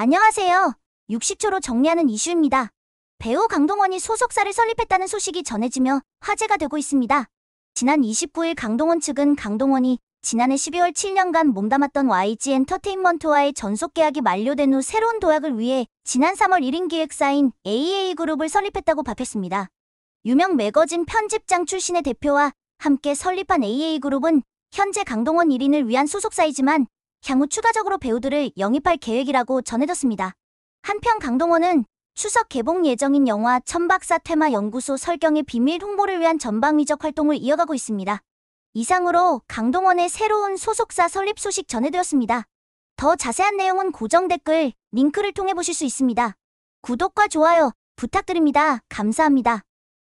안녕하세요. 60초로 정리하는 이슈입니다. 배우 강동원이 소속사를 설립했다는 소식이 전해지며 화제가 되고 있습니다. 지난 29일 강동원 측은 강동원이 지난해 12월 7년간 몸담았던 YG 엔터테인먼트와의 전속 계약이 만료된 후 새로운 도약을 위해 지난 3월 1인 기획사인 AA그룹을 설립했다고 밝혔습니다. 유명 매거진 편집장 출신의 대표와 함께 설립한 AA그룹은 현재 강동원 1인을 위한 소속사이지만 향후 추가적으로 배우들을 영입할 계획이라고 전해졌습니다. 한편 강동원은 추석 개봉 예정인 영화 천박사 테마 연구소 설경의 비밀 홍보를 위한 전방위적 활동을 이어가고 있습니다. 이상으로 강동원의 새로운 소속사 설립 소식 전해드렸습니다. 더 자세한 내용은 고정 댓글, 링크를 통해 보실 수 있습니다. 구독과 좋아요 부탁드립니다. 감사합니다.